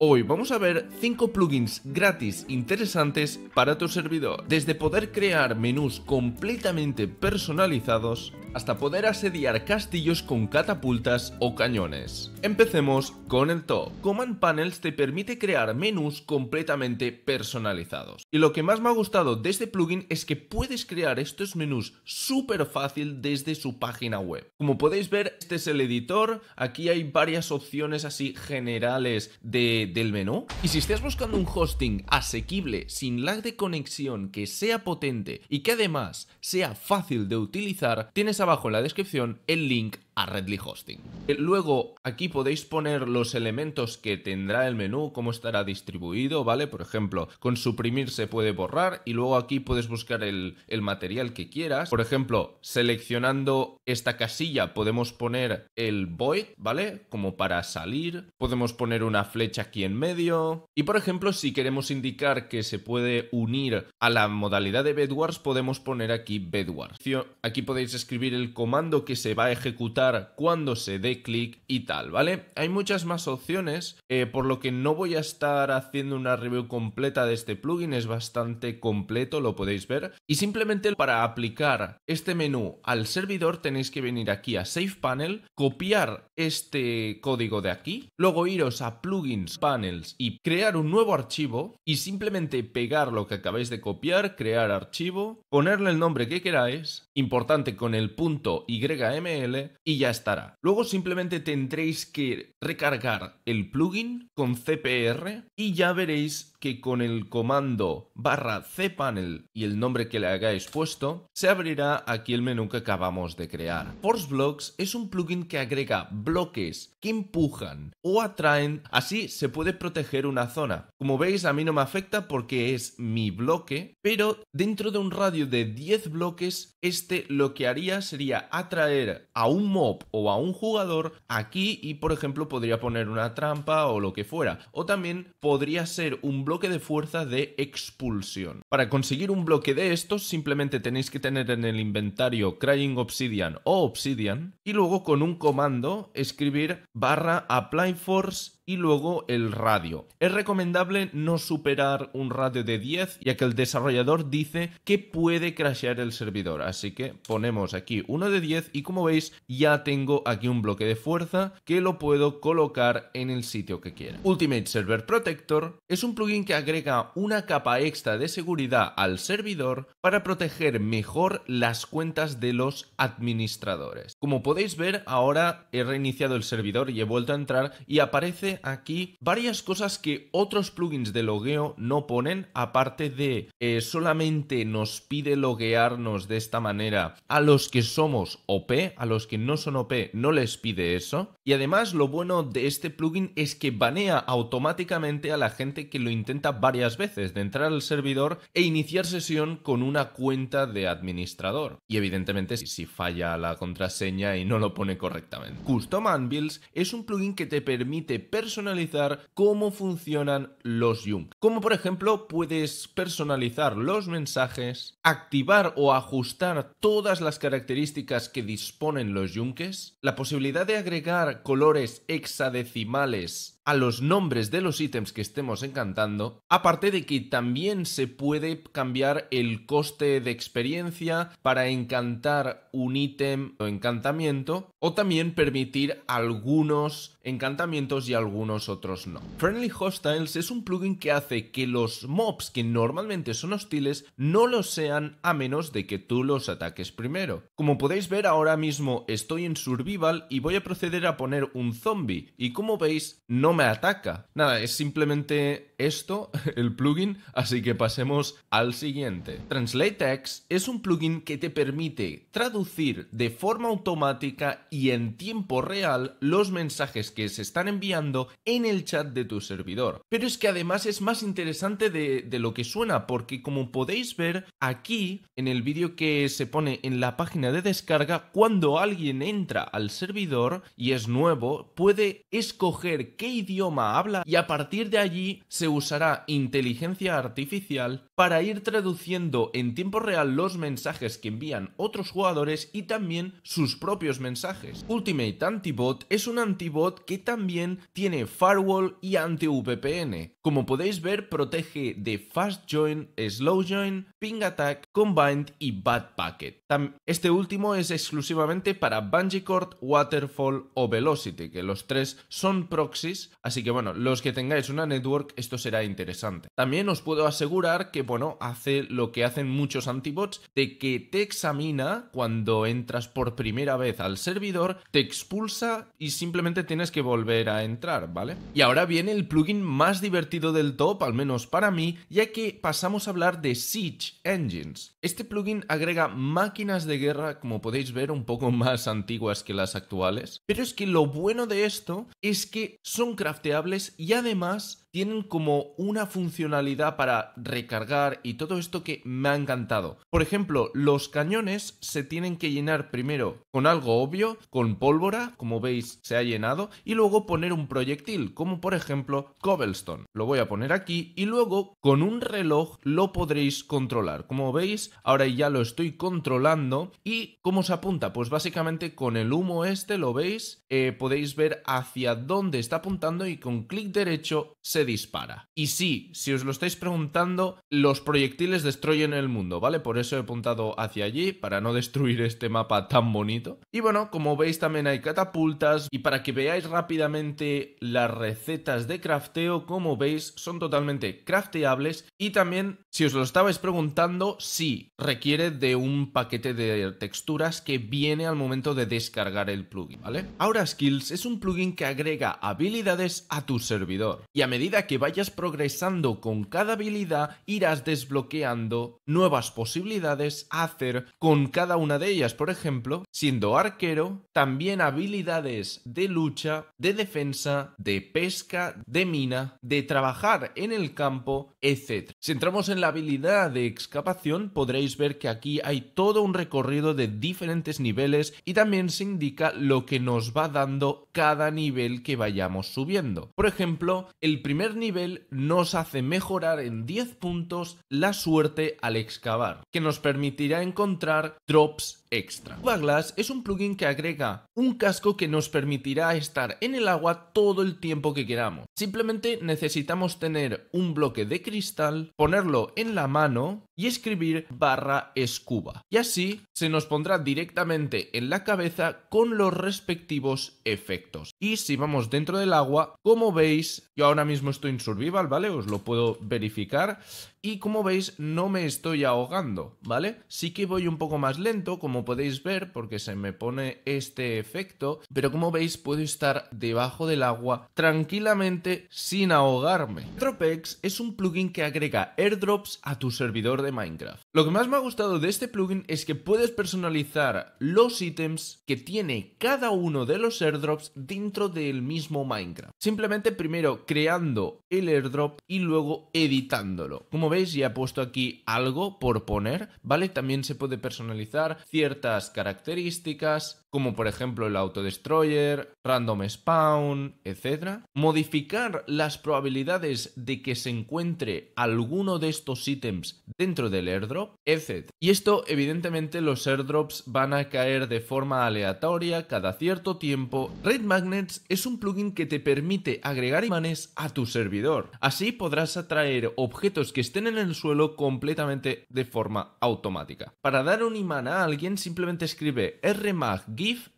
Hoy vamos a ver 5 plugins gratis interesantes para tu servidor, desde poder crear menús completamente personalizados hasta poder asediar castillos con catapultas o cañones. Empecemos con el top. Command Panels te permite crear menús completamente personalizados. Y lo que más me ha gustado de este plugin es que puedes crear estos menús súper fácil desde su página web. Como podéis ver, este es el editor, aquí hay varias opciones así generales de del menú. Y si estás buscando un hosting asequible, sin lag de conexión, que sea potente y que además sea fácil de utilizar, tienes abajo en la descripción el link a Redly Hosting. Eh, luego aquí podéis poner los elementos que tendrá el menú, cómo estará distribuido, ¿vale? Por ejemplo, con suprimir se puede borrar y luego aquí puedes buscar el, material que quieras. Por ejemplo, seleccionando esta casilla podemos poner el void, ¿vale? Como para salir. Podemos poner una flecha aquí en medio. Y por ejemplo, si queremos indicar que se puede unir a la modalidad de Bedwars, podemos poner aquí Bedwars. Aquí podéis escribir el comando que se va a ejecutar cuando se dé clic y tal, ¿vale? Hay muchas más opciones, eh, por lo que no voy a estar haciendo una review completa de este plugin, es bastante completo, lo podéis ver. Y simplemente para aplicar este menú al servidor tenéis que venir aquí a Save Panel, copiar este código de aquí, luego iros a Plugins, Panels y crear un nuevo archivo y simplemente pegar lo que acabáis de copiar, crear archivo, ponerle el nombre que queráis, importante con el punto YML y ya estará. Luego simplemente tendréis que recargar el plugin con CPR y ya veréis que con el comando barra cpanel y el nombre que le hagáis puesto, se abrirá aquí el menú que acabamos de crear. Force Blocks es un plugin que agrega bloques que empujan o atraen, así se puede proteger una zona. Como veis a mí no me afecta porque es mi bloque, pero dentro de un radio de 10 bloques, este lo que haría sería atraer a un o a un jugador aquí y por ejemplo podría poner una trampa o lo que fuera. O también podría ser un bloque de fuerza de expulsión. Para conseguir un bloque de estos simplemente tenéis que tener en el inventario Crying Obsidian o Obsidian y luego con un comando escribir barra apply force y luego el radio. Es recomendable no superar un radio de 10 ya que el desarrollador dice que puede crashear el servidor. Así que ponemos aquí uno de 10 y como veis ya tengo aquí un bloque de fuerza que lo puedo colocar en el sitio que quiera. Ultimate Server Protector es un plugin que agrega una capa extra de seguridad al servidor para proteger mejor las cuentas de los administradores. Como podéis ver, ahora he reiniciado el servidor y he vuelto a entrar y aparece aquí varias cosas que otros plugins de logueo no ponen, aparte de eh, solamente nos pide loguearnos de esta manera a los que somos OP, a los que no OP no les pide eso. Y además lo bueno de este plugin es que banea automáticamente a la gente que lo intenta varias veces de entrar al servidor e iniciar sesión con una cuenta de administrador. Y evidentemente si falla la contraseña y no lo pone correctamente. Custom Anvils es un plugin que te permite personalizar cómo funcionan los Yum. Como por ejemplo puedes personalizar los mensajes, activar o ajustar todas las características que disponen los Yum la posibilidad de agregar colores hexadecimales a los nombres de los ítems que estemos encantando, aparte de que también se puede cambiar el coste de experiencia para encantar un ítem o encantamiento, o también permitir algunos encantamientos y algunos otros no. Friendly Hostiles es un plugin que hace que los mobs que normalmente son hostiles no lo sean a menos de que tú los ataques primero. Como podéis ver ahora mismo estoy en Survival y voy a proceder a poner un zombie y como veis no me ataca. Nada, es simplemente esto, el plugin, así que pasemos al siguiente. TranslateX es un plugin que te permite traducir de forma automática y en tiempo real los mensajes que se están enviando en el chat de tu servidor. Pero es que además es más interesante de, lo que suena, porque como podéis ver aquí en el vídeo que se pone en la página de descarga, cuando alguien entra al servidor y es nuevo, puede escoger qué idioma habla y a partir de allí se usará inteligencia artificial para ir traduciendo en tiempo real los mensajes que envían otros jugadores y también sus propios mensajes. Ultimate Antibot es un antibot que también tiene firewall y anti-VPN. Como podéis ver, protege de fast join, slow join, ping attack, combined y bad packet. Este último es exclusivamente para Cord, Waterfall o Velocity, que los tres son proxies Así que bueno, los que tengáis una network, esto será interesante. También os puedo asegurar que, bueno, hace lo que hacen muchos antibots, de que te examina cuando entras por primera vez al servidor, te expulsa y simplemente tienes que volver a entrar, ¿vale? Y ahora viene el plugin más divertido del top, al menos para mí, ya que pasamos a hablar de Siege Engines. Este plugin agrega máquinas de guerra, como podéis ver, un poco más antiguas que las actuales, pero es que lo bueno de esto es que son crafteables y además tienen como una funcionalidad para recargar y todo esto que me ha encantado. Por ejemplo, los cañones se tienen que llenar primero con algo obvio, con pólvora, como veis se ha llenado, y luego poner un proyectil, como por ejemplo Cobblestone. Lo voy a poner aquí y luego con un reloj lo podréis controlar. Como veis, ahora ya lo estoy controlando y ¿cómo se apunta? Pues básicamente con el humo este, lo veis, eh, podéis ver hacia dónde está apuntando y con clic derecho se dispara. Y sí, si os lo estáis preguntando, los proyectiles destruyen el mundo, ¿vale? Por eso he apuntado hacia allí, para no destruir este mapa tan bonito. Y bueno, como veis también hay catapultas, y para que veáis rápidamente las recetas de crafteo, como veis, son totalmente crafteables. Y también, si os lo estabais preguntando, sí, requiere de un paquete de texturas que viene al momento de descargar el plugin, ¿vale? Ahora Skills es un plugin que agrega habilidades a tu servidor. Y a medida que vayas progresando con cada habilidad, irás desbloqueando nuevas posibilidades a hacer con cada una de ellas. Por ejemplo, siendo arquero, también habilidades de lucha, de defensa, de pesca, de mina, de trabajar en el campo, etc. Si entramos en la habilidad de excavación, podréis ver que aquí hay todo un recorrido de diferentes niveles y también se indica lo que nos va dando cada nivel que vayamos subiendo. Por ejemplo, el primer nivel nos hace mejorar en 10 puntos la suerte al excavar, que nos permitirá encontrar drops extra. glass es un plugin que agrega un casco que nos permitirá estar en el agua todo el tiempo que queramos. Simplemente necesitamos tener un bloque de cristal, ponerlo en la mano y escribir barra escuba. Y así se nos pondrá directamente en la cabeza con los respectivos efectos. Y si vamos dentro del agua, como veis, yo ahora mismo estoy en survival, ¿vale? Os lo puedo verificar y como veis no me estoy ahogando, ¿vale? Sí que voy un poco más lento, como podéis ver, porque se me pone este efecto, pero como veis puedo estar debajo del agua tranquilamente sin ahogarme. DropEx es un plugin que agrega airdrops a tu servidor de Minecraft. Lo que más me ha gustado de este plugin es que puedes personalizar los ítems que tiene cada uno de los airdrops dentro del mismo Minecraft. Simplemente primero creando el airdrop y luego editándolo. Como y ya he puesto aquí algo por poner, ¿vale? También se puede personalizar ciertas características, como por ejemplo el autodestroyer, random spawn, etc. Modificar las probabilidades de que se encuentre alguno de estos ítems dentro del airdrop, etc. Y esto evidentemente los airdrops van a caer de forma aleatoria cada cierto tiempo. Red Magnets es un plugin que te permite agregar imanes a tu servidor. Así podrás atraer objetos que estén en el suelo completamente de forma automática. Para dar un imán a alguien simplemente escribe rmag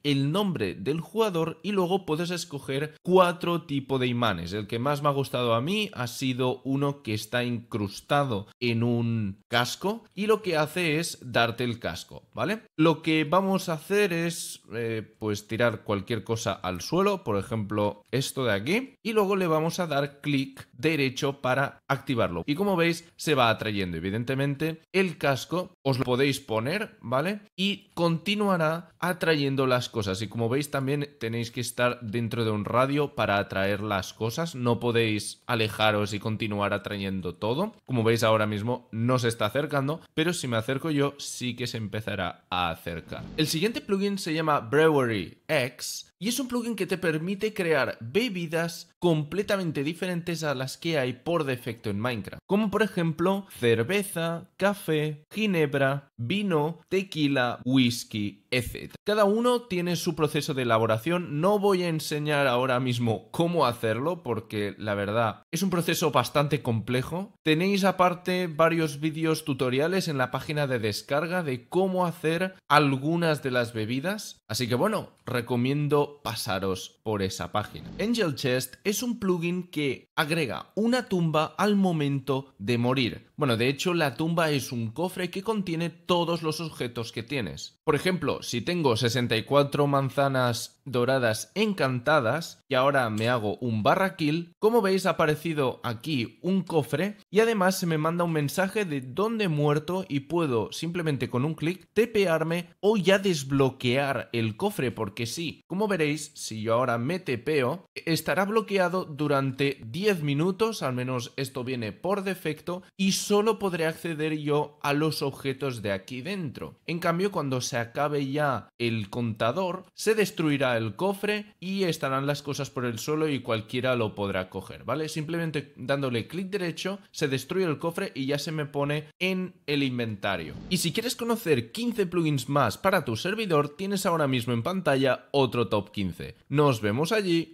el nombre del jugador y luego puedes escoger cuatro tipos de imanes. El que más me ha gustado a mí ha sido uno que está incrustado en un casco y lo que hace es darte el casco, ¿vale? Lo que vamos a hacer es eh, pues tirar cualquier cosa al suelo, por ejemplo esto de aquí, y luego le vamos a dar clic derecho para activarlo. Y como veis se va atrayendo, evidentemente el casco os lo podéis poner, ¿vale? Y continuará atrayendo las cosas. Y como veis también tenéis que estar dentro de un radio para atraer las cosas. No podéis alejaros y continuar atrayendo todo. Como veis ahora mismo no se está acercando, pero si me acerco yo sí que se empezará a acercar. El siguiente plugin se llama Brewery X y es un plugin que te permite crear bebidas completamente diferentes a las que hay por defecto en Minecraft. Como por ejemplo cerveza, café, ginebra, vino, tequila, whisky, etc. Cada uno tiene su proceso de elaboración. No voy a enseñar ahora mismo cómo hacerlo porque la verdad es un proceso bastante complejo. Tenéis aparte varios vídeos tutoriales en la página de descarga de cómo hacer algunas de las bebidas. Así que bueno, recomiendo pasaros por esa página. Angel Chest es un plugin que agrega una tumba al momento de morir. Bueno, de hecho la tumba es un cofre que contiene todos los objetos que tienes. Por ejemplo, si tengo 64 manzanas doradas encantadas y ahora me hago un barra kill. Como veis ha aparecido aquí un cofre y además se me manda un mensaje de dónde he muerto y puedo simplemente con un clic tepearme o ya desbloquear el cofre porque sí, como veréis si yo ahora me tepeo estará bloqueado durante 10 minutos, al menos esto viene por defecto y solo podré acceder yo a los objetos de aquí dentro. En cambio cuando se acabe ya el contador se destruirá el cofre y estarán las cosas por el suelo y cualquiera lo podrá coger, ¿vale? Simplemente dándole clic derecho se destruye el cofre y ya se me pone en el inventario. Y si quieres conocer 15 plugins más para tu servidor, tienes ahora mismo en pantalla otro top 15. Nos vemos allí.